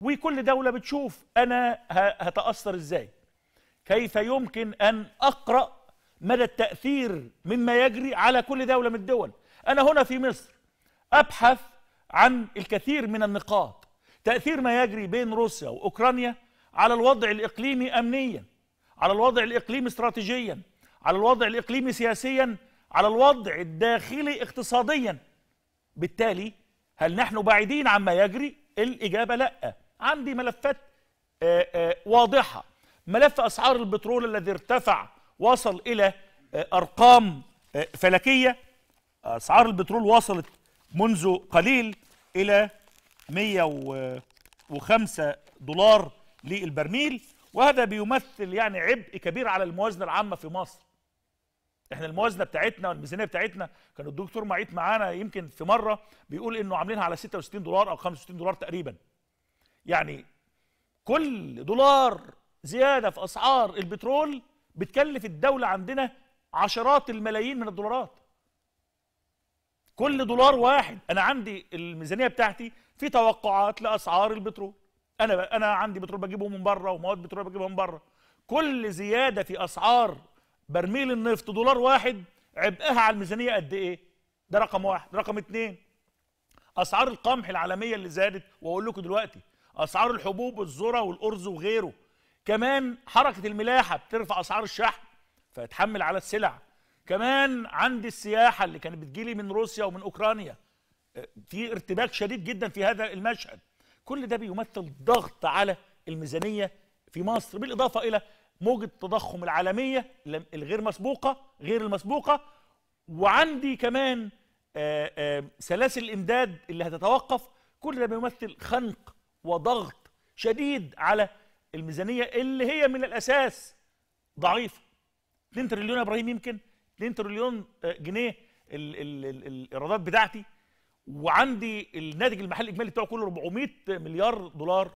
وكل دولة بتشوف أنا هتأثر إزاي كيف يمكن أن أقرأ مدى التأثير مما يجري على كل دولة من الدول أنا هنا في مصر أبحث عن الكثير من النقاط تأثير ما يجري بين روسيا وأوكرانيا على الوضع الإقليمي أمنيا على الوضع الإقليمي استراتيجيا على الوضع الإقليمي سياسيا على الوضع الداخلي اقتصاديا بالتالي هل نحن بعيدين عما يجري الإجابة لأ عندي ملفات آه، آه، واضحة ملف أسعار البترول الذي ارتفع وصل إلى آه، أرقام فلكية أسعار البترول وصلت منذ قليل إلى 105 دولار للبرميل وهذا بيمثل يعني عبء كبير على الموازنة العامة في مصر احنا الموازنه بتاعتنا والميزانيه بتاعتنا كان الدكتور معيط معانا يمكن في مره بيقول انه عاملينها على 66 دولار او 65 دولار تقريبا يعني كل دولار زيادة في أسعار البترول بتكلف الدولة عندنا عشرات الملايين من الدولارات كل دولار واحد أنا عندي الميزانية بتاعتي في توقعات لأسعار البترول أنا أنا عندي بترول بجيبه من بره ومواد بترول بجيبها من بره كل زيادة في أسعار برميل النفط دولار واحد عبئها على الميزانية قد إيه؟ ده رقم واحد رقم اتنين أسعار القمح العالمية اللي زادت وأقول لكم دلوقتي اسعار الحبوب والذره والارز وغيره كمان حركه الملاحه بترفع اسعار الشحن فيتحمل على السلع كمان عندي السياحه اللي كانت بتجيلي من روسيا ومن اوكرانيا آه، في ارتباك شديد جدا في هذا المشهد كل ده بيمثل ضغط على الميزانيه في مصر بالاضافه الى موجه التضخم العالميه الغير مسبوقه غير المسبوقه وعندي كمان آه، آه، سلاسل الامداد اللي هتتوقف كل ده بيمثل خنق وضغط شديد على الميزانيه اللي هي من الاساس ضعيفه 2 تريليون يا ابراهيم يمكن 2 تريليون آه، جنيه الايرادات بتاعتي وعندي الناتج المحلي الاجمالي بتاعه كله 400 مليار دولار